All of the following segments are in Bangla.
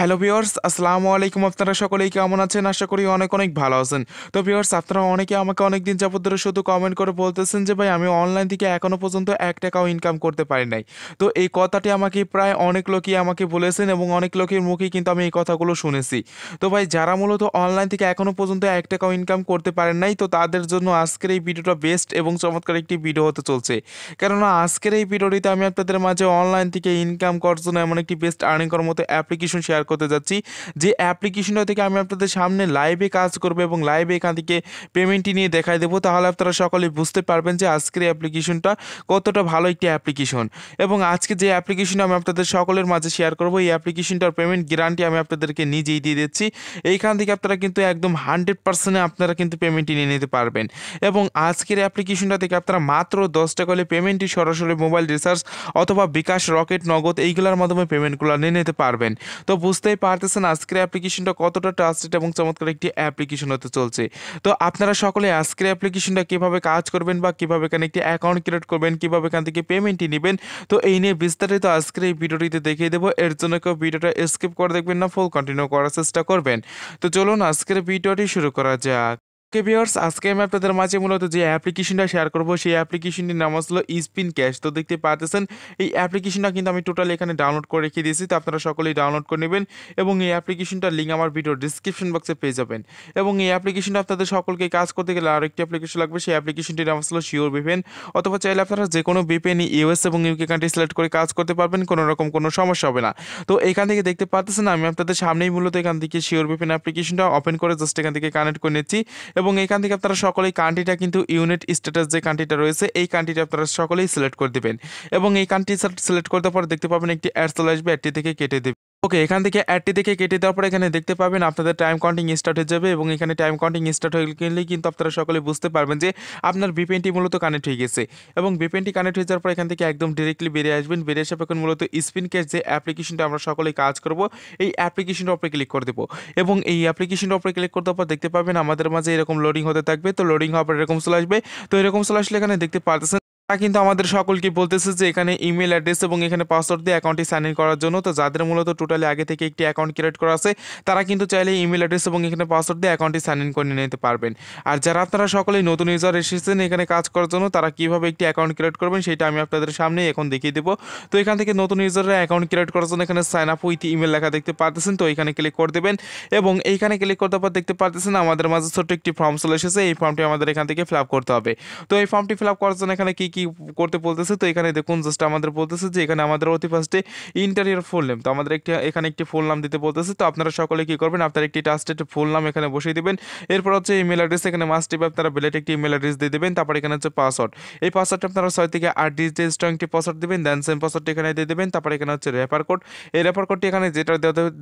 হ্যালো ভিওর্স আসসালামু আলাইকুম আপনারা সকলেই কেমন আছেন আশা করি অনেক অনেক ভালো আছেন তো ভিওর্স আপনারা অনেকে আমাকে অনেক দিন যাবত ধরে শুধু কমেন্ট করে বলতেছেন যে ভাই আমি অনলাইন থেকে এখনও পর্যন্ত এক টাকাও ইনকাম করতে পারি নাই তো এই কথাটি আমাকে প্রায় অনেক লোকই আমাকে বলেছেন এবং অনেক লোকের মুখে কিন্তু আমি এই কথাগুলো শুনেছি তো ভাই যারা মূলত অনলাইন থেকে এখনও পর্যন্ত এক টাকাও ইনকাম করতে পারেন নাই তো তাদের জন্য আজকের এই ভিডিওটা বেস্ট এবং চমৎকার একটি ভিডিও হতে চলছে কেননা আজকের এই ভিডিওটিতে আমি আপনাদের মাঝে অনলাইন থেকে ইনকাম করার জন্য এমন একটি বেস্ট আর্নিং করার মতো অ্যাপ্লিকেশন শেয়ার করতে যাচ্ছি যে অ্যাপ্লিকেশনটা থেকে আমি আপনাদের সামনে লাইভে কাজ করব এবং লাইভে এখান থেকে পেমেন্টটি নিয়ে দেখাই দেবো তাহলে আপনারা সকলে বুঝতে পারবেন যে আজকের অ্যাপ্লিকেশনটা কতটা ভালো একটি অ্যাপ্লিকেশন এবং আজকে যে অ্যাপ্লিকেশন আমি আপনাদের সকলের মাঝে শেয়ার করব এই অ্যাপ্লিকেশনটার পেমেন্ট গ্যারান্টি আমি আপনাদেরকে নিজেই দিয়ে দিচ্ছি এইখান থেকে আপনারা কিন্তু একদম হান্ড্রেড পার্সেন্টে আপনারা কিন্তু পেমেন্টটি নিয়ে নিতে পারবেন এবং আজকের অ্যাপ্লিকেশনটা থেকে আপনারা মাত্র দশ টাকা হলে পেমেন্টটি সরাসরি মোবাইল রিচার্জ অথবা বিকাশ রকেট নগদ এইগুলোর মাধ্যমে পেমেন্টগুলো নিয়ে নিতে পারবেন তো বুঝতেই পারতেছেন আজকের অ্যাপ্লিকেশনটা কতটা ট্রাস্টেড এবং চমৎকার একটি অ্যাপ্লিকেশন হতে চলছে তো আপনারা সকলে আজকের অ্যাপ্লিকেশনটা কীভাবে কাজ করবেন বা কীভাবে এখানে একটি অ্যাকাউন্ট ক্রিয়েট করবেন কীভাবে এখান থেকে পেমেন্টই নেবেন তো এই নিয়ে বিস্তারিত আজকের এই ভিডিওটিতে দেখিয়ে দেবো এর জন্য কেউ ভিডিওটা স্কিপ করে দেখবেন না ফুল কন্টিনিউ করার চেষ্টা করবেন তো চলুন আজকের ভিডিওটি শুরু করা যাক ওকে ভিউয়ার্স আজকে আমি আপনাদের মাঝে মূলত যে অ্যাপ্লিকেশনটা শেয়ার করবো সেই অ্যাপ্লিকেশনটির নাম হলো ইস্পিন ক্যাশ তো দেখতে পাচ্ছেন এই অ্যাপ্লিকেশনটা কিন্তু আমি টোটালি এখানে ডাউনলোড করে রেখে দিয়েছি তো আপনারা সকলেই ডাউনলোড করে নেবেন এবং এই অ্যাপ্লিকেশনটার লিঙ্ক আমার ভিডিও ডিসক্রিপশন বক্সে পেয়ে যাবেন এবং এই অ্যাপ্লিকেশনটা আপনাদের সকলকে কাজ করতে গেলে আর একটি অ্যাপ্লিকেশন লাগবে সেই অ্যাপ্লিকেশনটির নাম আসলো শিওর বিপেন অথবা চাইলে আপনারা যে কোনো বিপেন ইউএস এবং ইউকে কান্ট্রি সিলেক্ট করে কাজ করতে পারবেন কোনো রকম কোনো সমস্যা হবে না তো এখান থেকে দেখতে পাচ্ছেন আমি আপনাদের সামনেই মূলত এখান থেকে শিওর বিপেন অ্যাপ্লিকেশনটা ওপেন করে জাস্ট এখান থেকে কানেক্ট করে নিচ্ছি এবং এখান থেকে আপনারা সকলেই কান্ট্রিটা কিন্তু ইউনিট স্ট্যাটাস যে কান্ট্রিটা রয়েছে এই কান্ট্রিটা আপনারা সকলেই সিলেক্ট করে দেবেন এবং এই কান্ট্রি সিলেক্ট করতে পর দেখতে পাবেন একটি অ্যাড চলে আসবে অ্যাডটি থেকে কেটে দেবেন ওকে এখান থেকে অ্যাডটি থেকে কেটে দেওয়ার পর এখানে দেখতে পাবেন আপনাদের টাইম কাউন্টিং স্টার্ট হয়ে যাবে এবং এখানে টাইম কাউন্টিং স্টার্ট হয়ে গেলেই কিন্তু আপনারা সকলে বুঝতে পারবেন যে আপনার বিপেনটি মূলত কানেক্ট হয়ে গেছে এবং বিপেনটি কানেক্ট হয়ে যাওয়ার পর এখান থেকে একদম ডিরেক্টলি বেরিয়ে আসবেন বেরিয়ে আসার পর মূলত স্পিন ক্যাশ যে অ্যাপ্লিকেশনটা আমরা সকলে কাজ করব এই অ্যাপ্লিকেশনটা ওপরে ক্লিক করে দেবো এবং এই অ্যাপ্লিকেশনটা ওপরে ক্লিক দেওয়ার পর দেখতে পাবেন আমাদের মাঝে এরকম লোডিং হতে থাকবে তো লোডিং হওয়ার পর এরকম চলে আসবে তো এরকম চলে আসলে এখানে দেখতে পারতেছেন তা কিন্তু আমাদের সকলকে বলতেছে যে এখানে ইমেল অ্যাড্রেস এবং এখানে পাসওয়ার্ড দিয়ে অ্যাকাউন্টটি সাইন ইন করার জন্য তো যাদের মূলত টোটালি আগে থেকে একটি অ্যাকাউন্ট ক্রিয়েট করা আছে তারা কিন্তু চাইলে ইমেল অ্যাড্রেস এবং এখানে পাসওয়ার্ড দিয়ে অ্যাকাউন্টটি সাইন ইন করে নিতে পারবেন আর যারা আপনারা সকলেই নতুন ইউজার এসেছেন এখানে কাজ করার জন্য তারা কিভাবে একটি অ্যাকাউন্ট ক্রিয়েট করবেন সেটা আমি আপনাদের সামনে এখন দেখিয়ে দেবো তো এখান থেকে নতুন ইউজাররা অ্যাকাউন্ট ক্রিয়েট করার জন্য এখানে সাইন আপ উইথ ইমেল লেখা দেখতে পারতেছেন তো এখানে ক্লিক করে দেবেন এবং এইখানে ক্লিক করতে পর দেখতে পারতেছেন আমাদের মাঝে ছোট্ট একটি ফর্ম চলে এসেছে এই ফর্মটি আমাদের এখান থেকে ফিল করতে হবে তো এই ফর্মটি ফিল করার জন্য এখানে কী কী কি করতে বলতেছে তো এখানে দেখুন জাস্ট আমাদের বলতেছে যে এখানে আমাদের অতি ফার্স্টে ইন্টারিয়ার ফুল নেম তো আমাদের একটি এখানে একটি ফুল নাম দিতে বলতেছে তো আপনারা সকলে কি করবেন আপনার একটি টাস্টেড ফুল নাম এখানে বসিয়ে দেবেন এরপর হচ্ছে ইমেল অ্যাড্রেস এখানে মাস্ট আপনারা বেলেট একটি ইমেল অ্যাড্রেস দিয়ে দেবেন তারপর এখানে হচ্ছে পাসওয়ার্ড এই পাসওয়ার্ডটা আপনারা ছয় থেকে আট ডিজিটের স্ট্রং একটি পাসওয়ার্ড দেবেন দেন সেম পাসওয়ার্ডটি এখানে দিয়ে দেবেন তারপর এখানে হচ্ছে রেফার কোড এই রেফার কোডটি এখানে যেটা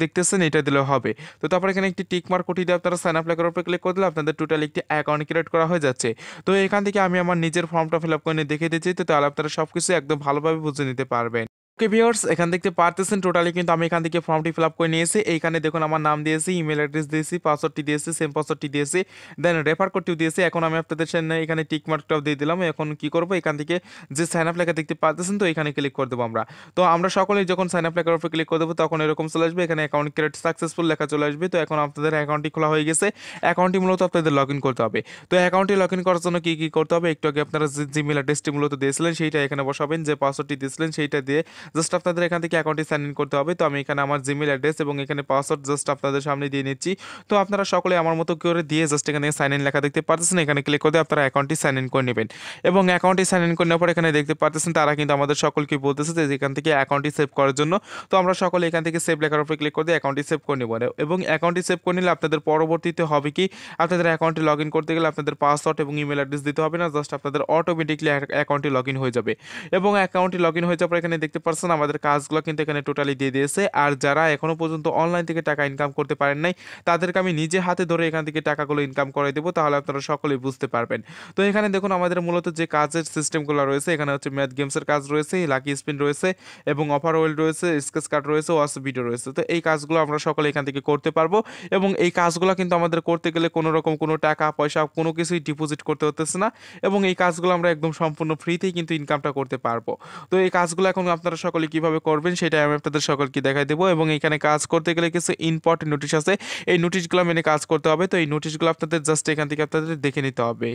দেখতেছেন এটা দিলে হবে তো তারপর এখানে একটি টিক মার্ক কোটি দিয়ে আপনারা সাইন আপ লেখার উপরে ক্লিক করে দিলে আপনাদের টোটাল একটি অ্যাকাউন্ট ক্রিয়েট করা হয়ে যাচ্ছে তো এখান থেকে আমি আমার নিজের ফর্মটা ফিল আপ করে দেখে চাই তো তাহলে আপনারা সবকিছু একদম ভালোভাবে বুঝে নিতে পারবেন ওকে ভিওর্স এখান থেকে পারতেছেন টোটালি কিন্তু আমি এখান থেকে ফর্মটি ফিল আপ করে নিয়েছি এইখানে দেখুন আমার নাম দিয়েছি ইমেল অ্যাড্রেস দিয়েছি পাসওয়ার্ডটি দিয়েছি সেম পাসওয়ার্ডটি দিয়েছি দেন রেফার কোডটিও দিয়েছি এখন আমি আপনাদের সামনে এখানে টিক মার্কটাও দিয়ে দিলাম এখন কি করব এখান থেকে যে সাইন আপ লেখা দেখতে পারতেছেন তো এখানে ক্লিক করে দেবো আমরা তো আমরা সকলেই যখন সাইন আপ লেখার উপরে ক্লিক করে দেবো তখন এরকম চলে আসবে এখানে অ্যাকাউন্ট ক্রিয়েট সাকসেসফুল লেখা চলে আসবে তো এখন আপনাদের অ্যাকাউন্টটি খোলা হয়ে গেছে অ্যাকাউন্টটি মূলত আপনাদের লগ ইন করতে হবে তো অ্যাকাউন্টটি লগ ইন করার জন্য কী কী করতে হবে একটু আগে আপনারা যে জিমেল অ্যাড্রেসটি মূলত দিয়েছিলেন সেইটা এখানে বসাবেন যে পাসওয়ার্ডটি দিয়েছিলেন সেইটা দিয়ে জাস্ট আপনাদের এখান থেকে অ্যাকাউন্টে সাইন ইন করতে হবে তো আমি এখানে আমার জিমেল অ্যাড্রেস এবং এখানে পাসওয়ার্ড জাস্ট আপনাদের সামনে দিয়ে নিচ্ছি তো আপনারা সকলে আমার মতো করে দিয়ে জাস্ট এখানে সাইন ইন লেখা দেখতে পারতেছেন এখানে ক্লিক করে আপনারা অ্যাকাউন্টটি সাইন ইন করে নেবেন এবং অ্যাকাউন্টটি সাইন ইন করে নেওয়ার পর এখানে দেখতে পারতেছেন তারা কিন্তু আমাদের সকলকে বলতেছে যে এখান থেকে অ্যাকাউন্টটি সেভ করার জন্য তো আমরা সকলে এখান থেকে সেভ লেখার উপরে ক্লিক করে দিয়ে অ্যাকাউন্টটি সেভ করে নেব এবং অ্যাকাউন্টটি সেভ করে নিলে আপনাদের পরবর্তীতে হবে কি আপনাদের অ্যাকাউন্টে লগ ইন করতে গেলে আপনাদের পাসওয়ার্ড এবং ইমেল অ্যাড্রেস দিতে হবে না জাস্ট আপনাদের অটোমেটিকলি অ্যাকাউন্টটি লগ ইন হয়ে যাবে এবং অ্যাকাউন্টটি লগ ইন হয়ে যাওয়ার পর এখানে দেখতে পাচ্ছেন পারছেন আমাদের কাজগুলো কিন্তু এখানে টোটালি দিয়ে দিয়েছে আর যারা এখনও পর্যন্ত অনলাইন থেকে টাকা ইনকাম করতে পারেন নাই তাদেরকে আমি নিজে হাতে ধরে এখান থেকে টাকাগুলো ইনকাম করে দেবো তাহলে আপনারা সকলেই বুঝতে পারবেন তো এখানে দেখুন আমাদের মূলত যে কাজের সিস্টেমগুলো রয়েছে এখানে হচ্ছে ম্যাথ গেমসের কাজ রয়েছে লাকি স্পিন রয়েছে এবং অফার ওয়েল রয়েছে স্কেচ কার্ড রয়েছে ওয়াস ভিডিও রয়েছে তো এই কাজগুলো আমরা সকলে এখান থেকে করতে পারবো এবং এই কাজগুলো কিন্তু আমাদের করতে গেলে কোনো রকম কোনো টাকা পয়সা কোনো কিছুই ডিপোজিট করতে হতেছে না এবং এই কাজগুলো আমরা একদম সম্পূর্ণ ফ্রিতেই কিন্তু ইনকামটা করতে পারবো তো এই কাজগুলো এখন আপনারা সকলে কিভাবে করবেন সেটা আমি আপনাদের সকলকে দেখাই দেবো এবং এখানে কাজ করতে গেলে কিছু ইম্পর্টেন্ট নোটিশ আছে এই নোটিশগুলো মেনে কাজ করতে হবে তো এই নোটিশগুলো আপনাদের জাস্ট এখান থেকে আপনাদের দেখে নিতে হবে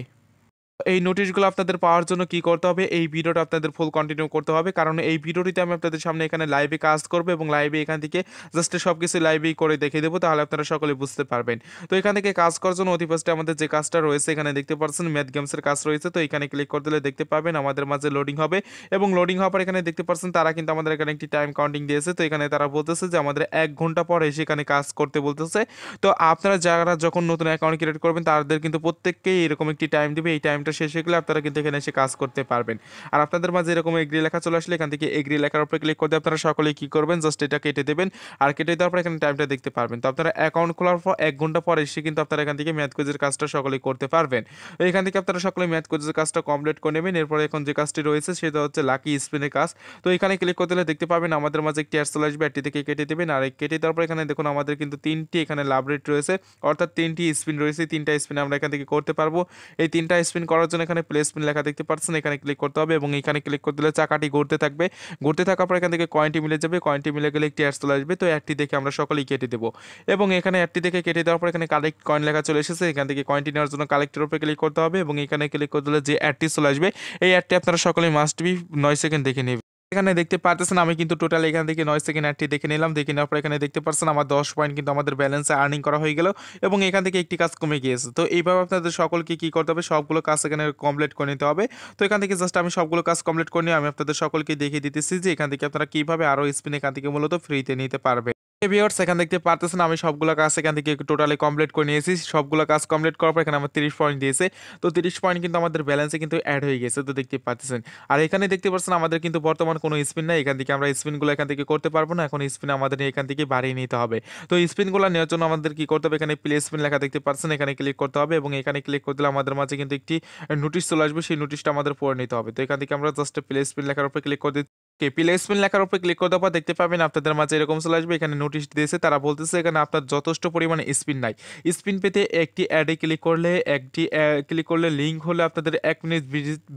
এই নোটিশগুলো আপনাদের পাওয়ার জন্য কি করতে হবে এই ভিডিওটা আপনাদের ফুল কন্টিনিউ করতে হবে কারণ এই ভিডিওটিতে আমি আপনাদের সামনে এখানে লাইভে কাজ করবো এবং লাইভে এখান থেকে জাস্ট সব কিছু লাইভেই করে দেখিয়ে দেবো তাহলে আপনারা সকলে বুঝতে পারবেন তো এখান থেকে কাজ করার জন্য অতি ফার্স্টে আমাদের যে কাজটা রয়েছে এখানে দেখতে পাচ্ছেন ম্যাথ গেমসের কাজ রয়েছে তো এখানে ক্লিক করে দিলে দেখতে পাবেন আমাদের মাঝে লোডিং হবে এবং লোডিং হওয়ার পর এখানে দেখতে পাচ্ছেন তারা কিন্তু আমাদের এখানে একটি টাইম কাউন্টিং দিয়েছে তো এখানে তারা বলতেছে যে আমাদের এক ঘন্টা পর এসে এখানে কাজ করতে বলতেছে তো আপনারা যারা যখন নতুন অ্যাকাউন্ট ক্রিয়েট করবেন তাদের কিন্তু প্রত্যেককেই এরকম একটি টাইম দেবে এই টাইমটা শেষ হয়ে গেলে আপনারা কিন্তু এখানে এসে কাজ করতে পারবেন আর আপনাদের মাঝে এরকম এগ্রি লেখা চলে আসলে এখান থেকে এগ্রি লেখার উপরে ক্লিক করতে আপনারা সকলে কি করবেন জাস্ট এটা কেটে দেবেন আর কেটে দেওয়ার পর এখানে টাইমটা দেখতে পারবেন তো আপনারা অ্যাকাউন্ট খোলার পর এক ঘন্টা পরে এসে কিন্তু আপনারা এখান থেকে ম্যাথ কোজের কাজটা সকলেই করতে পারবেন এখান থেকে আপনারা সকলে ম্যাথ কোজের কাজটা কমপ্লিট করে নেবেন এরপর এখন যে কাজটি রয়েছে সেটা হচ্ছে লাকি স্পিনের কাজ তো এখানে ক্লিক করতে হলে দেখতে পাবেন আমাদের মাঝে একটি অ্যাড চলে আসবে একটি থেকে কেটে দেবেন আর কেটে দেওয়ার পর এখানে দেখুন আমাদের কিন্তু তিনটি এখানে লাভ রেট রয়েছে অর্থাৎ তিনটি স্পিন রয়েছে তিনটা স্পিন আমরা এখান থেকে করতে পারবো এই তিনটা স্পিন করার করার জন্য এখানে প্লেসমেন্ট লেখা দেখতে পাচ্ছেন এখানে ক্লিক করতে হবে এবং এখানে ক্লিক করে দিলে চাকাটি ঘুরতে থাকবে ঘুরতে থাকার পর এখান থেকে কয়েনটি মিলে যাবে কয়েনটি মিলে গেলে একটি অ্যাড চলে আসবে তো অ্যাডটি দেখে আমরা সকলেই কেটে দেবো এবং এখানে অ্যাডটি দেখে কেটে দেওয়ার পর এখানে কালেক্ট কয়েন লেখা চলে এসেছে এখান থেকে কয়েনটি নেওয়ার জন্য কালেক্টের উপরে ক্লিক করতে হবে এবং এখানে ক্লিক করে দিলে যে অ্যাডটি চলে আসবে এই অ্যাডটি আপনারা সকলেই মাস্ট বি নয় সেকেন্ড দেখে নেবে এখানে দেখতে পারতেছেন আমি কিন্তু টোটাল এখান থেকে নয় সেকেন্ড অ্যাডটি দেখে নিলাম দেখে নেওয়ার পর এখানে দেখতে পারছেন আমার দশ পয়েন্ট কিন্তু আমাদের ব্যালেন্সে আর্নিং করা হয়ে গেল এবং এখান থেকে একটি কাজ কমে গিয়েছে তো এইভাবে আপনাদের সকলকে কী করতে হবে সবগুলো কাজ এখানে কমপ্লিট করে নিতে হবে তো এখান থেকে জাস্ট আমি সবগুলো কাজ কমপ্লিট করে নিয়ে আমি আপনাদের সকলকে দেখিয়ে দিতেছি যে এখান থেকে আপনারা কীভাবে আরও স্পিন এখান থেকে মূলত ফ্রিতে নিতে পারবে ভিউয়ার্স এখান দেখতে পারতেছেন আমি সবগুলো কাজ এখান থেকে টোটালি কমপ্লিট করে নিয়েছি সবগুলো কাজ কমপ্লিট করার পর এখানে আমার তিরিশ পয়েন্ট দিয়েছে তো তিরিশ পয়েন্ট কিন্তু আমাদের ব্যালেন্সে কিন্তু অ্যাড হয়ে গেছে তো দেখতে পাচ্ছেন আর এখানে দেখতে পাচ্ছেন আমাদের কিন্তু বর্তমান কোনো স্পিন নাই এখান থেকে আমরা স্পিনগুলো এখান থেকে করতে পারবো না এখন স্পিন আমাদের এখান থেকে বাড়িয়ে নিতে হবে তো স্পিনগুলো নেওয়ার জন্য আমাদের কি করতে হবে এখানে প্লে স্পিন লেখা দেখতে পাচ্ছেন এখানে ক্লিক করতে হবে এবং এখানে ক্লিক দিলে আমাদের মাঝে কিন্তু একটি নোটিশ চলে আসবে সেই নোটিশটা আমাদের পড়ে নিতে হবে তো এখান থেকে আমরা জাস্ট প্লে স্পিন লেখার উপরে ক্লিক করে দিচ্ছি প্লে স্পিন লেখার উপরে ক্লিক করতে দেওয়ার দেখতে পাবেন আপনাদের মাঝে এরকম চলে আসবে এখানে নোটিশ দিয়েছে তারা বলতেছে এখানে আপনার যথেষ্ট পরিমাণে স্পিন নাই স্পিন পেতে একটি অ্যাডে ক্লিক করলে একটি ক্লিক করলে লিঙ্ক হলে আপনাদের এক মিনিট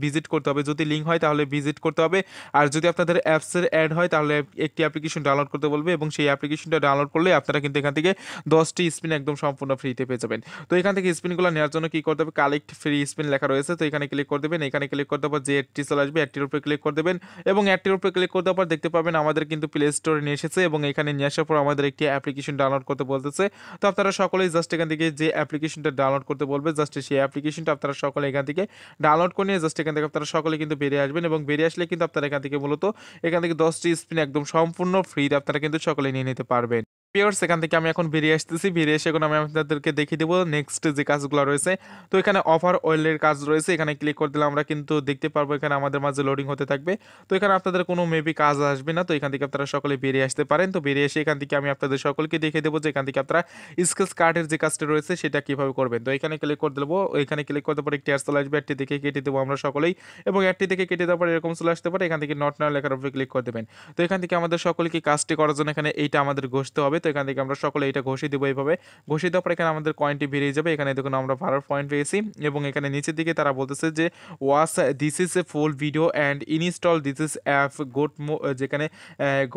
ভিজিট করতে হবে যদি লিঙ্ক হয় তাহলে ভিজিট করতে হবে আর যদি আপনাদের অ্যাপসের অ্যাড হয় তাহলে একটি অ্যাপ্লিকেশন ডাউনলোড করতে বলবে এবং সেই অ্যাপ্লিকেশনটা ডাউনলোড করলে আপনারা কিন্তু এখান থেকে দশটি স্পিন একদম সম্পূর্ণ ফ্রিতে পেয়ে যাবেন তো এখান থেকে স্পিনগুলো নেওয়ার জন্য কী করতে হবে কালেক্ট ফ্রি স্পিন লেখা রয়েছে তো এখানে ক্লিক করে দেবেন এখানে ক্লিক করতে পর যে অ্যাডটি চলে আসবে অ্যাডটির উপরে ক্লিক করে দেবেন এবং অ্যাডটির উপরে ক্লিক করতে পর দেখতে পাবেন আমাদের কিন্তু প্লে স্টোরে নিয়ে এসেছে এবং এখানে নিয়ে আসার পর আমাদের একটি অ্যাপ্লিকেশন ডাউনলোড করতে বলতেছে তো আপনারা সকলেই জাস্ট এখান থেকে যে অ্যাপ্লিকেশনটা ডাউনলোড করতে বলবে জাস্ট সেই অ্যাপ্লিকেশনটা আপনারা সকলে এখান থেকে ডাউনলোড করে নিয়ে জাস্ট এখান থেকে আপনারা সকলে কিন্তু বেরিয়ে আসবেন এবং বেরিয়ে আসলে কিন্তু আপনারা এখান থেকে মূলত এখান থেকে দশটি স্পিন একদম সম্পূর্ণ ফ্রিতে আপনারা কিন্তু সকলে নিয়ে নিতে পারবেন পিওর্স এখান থেকে আমি এখন বেরিয়ে আসতেছি বেরিয়ে এসে এখন আমি আপনাদেরকে দেখিয়ে দেবো নেক্সট যে কাজগুলো রয়েছে তো এখানে অফার অয়েলের কাজ রয়েছে এখানে ক্লিক করে দিলে আমরা কিন্তু দেখতে পারবো এখানে আমাদের মাঝে লোডিং হতে থাকবে তো এখানে আপনাদের কোনো মেবি কাজ আসবে না তো এখান থেকে আপনারা সকলে বেরিয়ে আসতে পারেন তো বেরিয়ে এসে এখান থেকে আমি আপনাদের সকলকে দেখিয়ে দেবো যে এখান থেকে আপনারা স্কেচ কার্ডের যে কাজটা রয়েছে সেটা কীভাবে করবেন তো এখানে ক্লিক করে দেবো এখানে ক্লিক করতে পরে একটি অ্যাড চলে আসবে একটি দেখে কেটে দেবো আমরা সকলেই এবং একটি দেখে কেটে দেওয়ার পরে এরকম চলে আসতে পারে এখান থেকে নট নয় লেখার উপরে ক্লিক করে দেবেন তো এখান থেকে আমাদের সকলকে কাজটি করার জন্য এখানে এইটা আমাদের ঘষতে হবে এখান থেকে আমরা সকলে এটা ঘষিয়ে দেবো এইভাবে ঘষিয়ে দেওয়ার পর এখানে আমাদের কয়েনটি বেরিয়ে যাবে এখানে দেখুন আমরা ভালো পয়েন্ট পেয়েছি এবং এখানে নিচের দিকে তারা বলতেছে যে watch this is a full video and install this is app got more যেখানে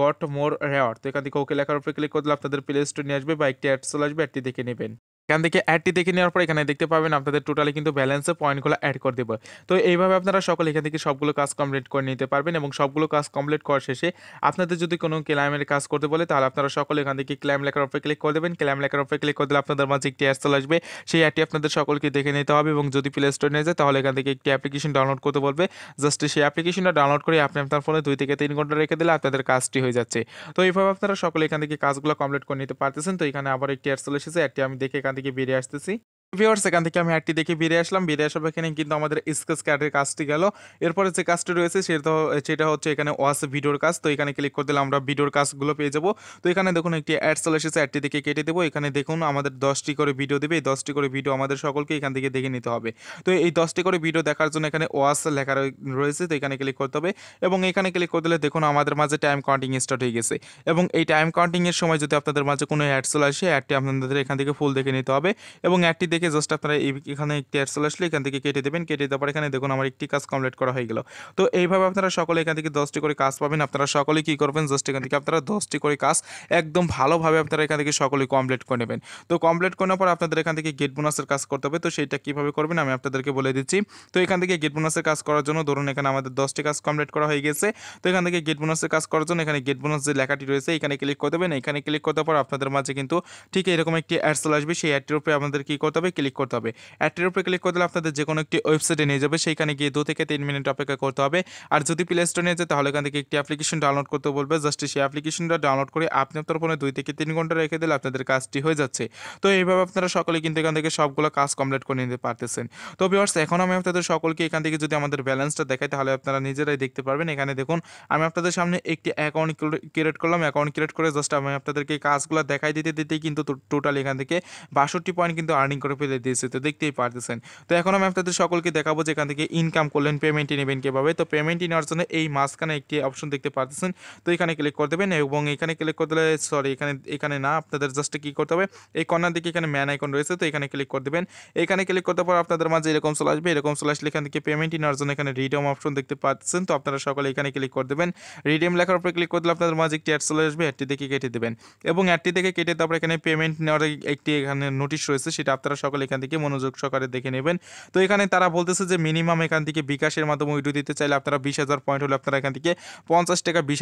গট মোর রেওয়ার তো এখান থেকে ওকে লেখার উপরে ক্লিক করলে আপনাদের প্লে স্টোর নিয়ে আসবে বা একটি অ্যাড চলে আসবে একটি দেখে নেবেন এখান থেকে অ্যাডটি দেখে নেওয়ার পর এখানে দেখতে পাবেন আপনাদের টোটালি কিন্তু ব্যালেন্সে পয়েন্টগুলো অ্যাড করে দেবো তো এইভাবে আপনারা সকলে এখান থেকে সবগুলো কাজ কমপ্লিট করে নিতে পারবেন এবং সবগুলো কাজ কমপ্লিট করার শেষে আপনাদের যদি কোনো ক্লাইমের কাজ করতে বলে তাহলে আপনারা সকলে এখান থেকে ক্লাইম লেখার অফে ক্লিক করে দেবেন ক্লাইম লেখার অফে ক্লিক করে দিলে আপনাদের মাঝে একটি অ্যাড চলে আসবে সেই অ্যাডটি আপনাদের সকলকে দেখে নিতে হবে এবং যদি প্লে স্টোরে নিয়ে যায় তাহলে এখান থেকে একটি অ্যাপ্লিকেশন ডাউনলোড করতে বলবে জাস্ট সেই অ্যাপ্লিকেশনটা ডাউনলোড করে আপনি আপনার ফোনে দুই থেকে তিন ঘন্টা রেখে দিলে আপনাদের কাজটি হয়ে যাচ্ছে তো এইভাবে আপনারা সকলে এখান থেকে কাজগুলো কমপ্লিট করে নিতে পারতেছেন তো এখানে আবার একটি অ্যাড চলে এসেছে অ্যাডটি আমি দেখে এখান দিকে বেরিয়ে আসতেছি ভিউয়ার্স এখান থেকে আমি অ্যাডটি দেখে বেরিয়ে আসলাম বেরিয়ে আসবো এখানে কিন্তু আমাদের স্কেচ ক্যাডের কাজটি গেল এরপরে যে কাজটি রয়েছে সেটা সেটা হচ্ছে এখানে ওয়াস ভিডিওর কাজ তো এখানে ক্লিক করে দিলে আমরা ভিডিওর কাজগুলো পেয়ে যাব তো এখানে দেখুন একটি অ্যাড চলে এসেছে অ্যাডটি দেখে কেটে দেবো এখানে দেখুন আমাদের দশটি করে ভিডিও দেবে এই দশটি করে ভিডিও আমাদের সকলকে এখান থেকে দেখে নিতে হবে তো এই দশটি করে ভিডিও দেখার জন্য এখানে ওয়াস লেখা রয়েছে তো এখানে ক্লিক করতে হবে এবং এখানে ক্লিক করে দিলে দেখুন আমাদের মাঝে টাইম কাউন্টিং স্টার্ট হয়ে গেছে এবং এই টাইম কাউন্টিংয়ের সময় যদি আপনাদের মাঝে কোনো অ্যাড চলে আসে অ্যাডটি আপনাদের এখান থেকে ফুল দেখে নিতে হবে এবং অ্যাডটি থেকে জাস্ট আপনারা এখানে একটি অ্যাড চলে আসলে এখান থেকে কেটে দেবেন কেটে দেওয়ার এখানে দেখুন আমার একটি কাজ কমপ্লিট করা হয়ে গেল তো এইভাবে আপনারা সকলে এখান থেকে দশটি করে কাজ পাবেন আপনারা সকলে কি করবেন জাস্ট এখান থেকে আপনারা দশটি করে কাজ একদম ভালোভাবে আপনারা এখান থেকে সকলে কমপ্লিট করে নেবেন তো কমপ্লিট করার পর আপনাদের এখান থেকে গেট বোনাসের কাজ করতে হবে তো সেইটা কীভাবে করবেন আমি আপনাদেরকে বলে দিচ্ছি তো এখান থেকে গেট বোনাসের কাজ করার জন্য ধরুন এখানে আমাদের দশটি কাজ কমপ্লিট করা হয়ে গেছে তো এখান থেকে গেট বোনাসের কাজ করার জন্য এখানে গেট বোনাস যে লেখাটি রয়েছে এখানে ক্লিক করে দেবেন এখানে ক্লিক করার পর আপনাদের মাঝে কিন্তু ঠিক এরকম একটি অ্যাড চলে আসবে সেই অ্যাডটির উপরে আমাদের কী করতে হবে উপরে ক্লিক করতে হবে অ্যাডটির উপরে ক্লিক করলে আপনাদের যে কোনো একটি ওয়েবসাইটে নিয়ে যাবে সেইখানে গিয়ে দু থেকে তিন মিনিট অপেক্ষা করতে হবে আর যদি প্লে স্টোর নিয়ে যায় তাহলে এখান থেকে একটি অ্যাপ্লিকেশন ডাউনলোড করতে বলবে জাস্ট সেই অ্যাপ্লিকেশনটা ডাউনলোড করে আপনি আপনার ফোনে দুই থেকে তিন ঘন্টা রেখে দিলে আপনাদের কাজটি হয়ে যাচ্ছে তো এইভাবে আপনারা সকলে কিন্তু এখান থেকে সবগুলো কাজ কমপ্লিট করে নিতে পারতেছেন তো ভিওর্স এখন আমি আপনাদের সকলকে এখান থেকে যদি আমাদের ব্যালেন্সটা দেখাই তাহলে আপনারা নিজেরাই দেখতে পারবেন এখানে দেখুন আমি আপনাদের সামনে একটি অ্যাকাউন্ট ক্রিয়েট করলাম অ্যাকাউন্ট ক্রিয়েট করে জাস্ট আমি আপনাদেরকে কাজগুলো দেখাই দিতে দিতেই কিন্তু টোটাল এখান থেকে বাষট্টি পয়েন্ট কিন্তু আর্নিং করে ফেলে দিয়েছে তো দেখতেই পারতেছেন তো এখন আমি আপনাদের সকলকে দেখাবো যেখান থেকে ইনকাম করলেন পেমেন্টই নেবেন কীভাবে তো পেমেন্টই নেওয়ার জন্য এই মাঝখানে একটি অপশন দেখতে পারতেছেন তো এখানে ক্লিক করে দেবেন এবং এখানে ক্লিক করে দিলে সরি এখানে এখানে না আপনাদের জাস্ট কী করতে হবে এই কর্নার দিকে এখানে ম্যান আইকন রয়েছে তো এখানে ক্লিক করে দেবেন এখানে ক্লিক করতে পর আপনাদের মাঝে এরকম চলে আসবে এরকম চলে আসলে এখান থেকে পেমেন্টই নেওয়ার জন্য এখানে রিডম অপশন দেখতে পাচ্ছেন তো আপনারা সকলে এখানে ক্লিক করে দেবেন রিডিম লেখার উপরে ক্লিক করে দিলে আপনাদের মাঝে একটি অ্যাড চলে আসবে অ্যাডটি দেখে কেটে দেবেন এবং অ্যাডটি দেখে কেটে তারপর এখানে পেমেন্ট নেওয়ার একটি এখানে নোটিশ রয়েছে সেটা আপনারা সকলে এখান থেকে মনোযোগ সহকারে দেখে নেবেন তো এখানে তারা বলতেছে যে মিনিমাম এখান থেকে বিকাশের মাধ্যমে উইডো দিতে চাইলে আপনারা বিশ হাজার পয়েন্ট হলে আপনারা এখান থেকে পঞ্চাশ টাকা বিশ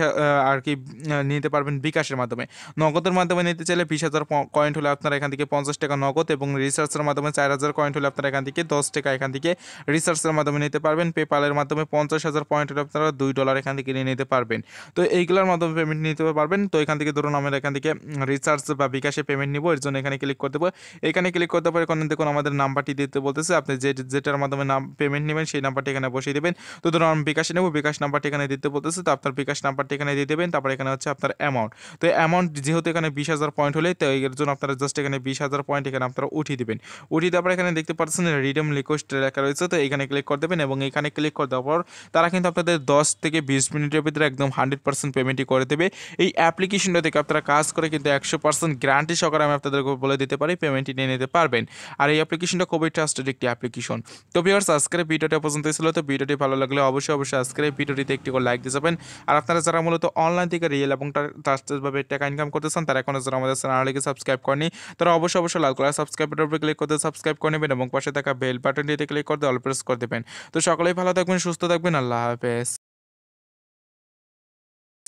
আর কি নিতে পারবেন বিকাশের মাধ্যমে নগদের মাধ্যমে নিতে চাইলে বিশ হাজার কয়েন্ট হলে আপনারা এখান থেকে পঞ্চাশ টাকা নগদ এবং রিসার্চের মাধ্যমে চার হাজার কয়েন্ট হলে আপনারা এখান থেকে দশ টাকা এখান থেকে রিসার্চের মাধ্যমে নিতে পারবেন পেপালের মাধ্যমে পঞ্চাশ হাজার পয়েন্ট হলে আপনারা দুই ডলার এখান থেকে নিয়ে নিতে পারবেন তো এইগুলোর মাধ্যমে পেমেন্ট নিতে পারবেন তো এখান থেকে ধরুন আমরা এখান থেকে রিচার্জ বা বিকাশে পেমেন্ট নিব এর জন্য এখানে ক্লিক করে দেবো এখানে ক্লিক করতে পারে এখানে দেখুন আমাদের নাম্বারটি দিতে বলতেছে আপনি যে যেটার মাধ্যমে নাম পেমেন্ট নেবেন সেই নাম্বারটি এখানে বসিয়ে দেবেন তো ধরুন আমি বিকাশে নেব বিকাশ নাম্বারটি এখানে দিতে বলতেছে তো আপনার বিকাশ নাম্বারটি এখানে দিয়ে দেবেন তারপর এখানে হচ্ছে আপনার অ্যামাউন্ট তো অ্যামাউন্ট যেহেতু এখানে বিশ হাজার পয়েন্ট হলে তো এর জন্য আপনারা জাস্ট এখানে বিশ হাজার পয়েন্ট এখানে আপনারা উঠিয়ে দেবেন উঠিয়ে তারপর এখানে দেখতে পাচ্ছেন রিডিম রিকোয়েস্ট লেখা রয়েছে তো এখানে ক্লিক করে দেবেন এবং এখানে ক্লিক করে দেওয়ার পর তারা কিন্তু আপনাদের দশ থেকে বিশ মিনিটের ভিতরে একদম হান্ড্রেড পার্সেন্ট পেমেন্টই করে দেবে এই অ্যাপ্লিকেশনটা থেকে আপনারা কাজ করে কিন্তু একশো পার্সেন্ট গ্যারান্টি সহকারে আমি আপনাদেরকে বলে দিতে পারি পেমেন্টটি নিয়ে নিতে পারবেন আর এই অ্যাপ্লিকেশনটা খুবই ট্রাস্টেড একটি অ্যাপ্লিকেশন তো ভিউয়ার্স আজকের ভিডিওটা পর্যন্ত ছিল তো ভিডিওটি ভালো লাগলে অবশ্যই অবশ্যই আজকের ভিডিওটিতে একটি করে লাইক দিয়ে যাবেন আর আপনারা যারা মূলত অনলাইন থেকে রিয়েল এবং ট্রাস্টেডভাবে টাকা ইনকাম করতে চান তারা এখনও যারা আমাদের চ্যানেলটিকে সাবস্ক্রাইব করেনি তারা অবশ্যই অবশ্যই লাল কলার সাবস্ক্রাইব উপরে ক্লিক করতে সাবস্ক্রাইব করে নেবেন এবং পাশে থাকা বেল বাটনটিতে ক্লিক করতে অল প্রেস করে দেবেন তো সকলেই ভালো থাকবেন সুস্থ থাকবেন আল্লাহ হাফেজ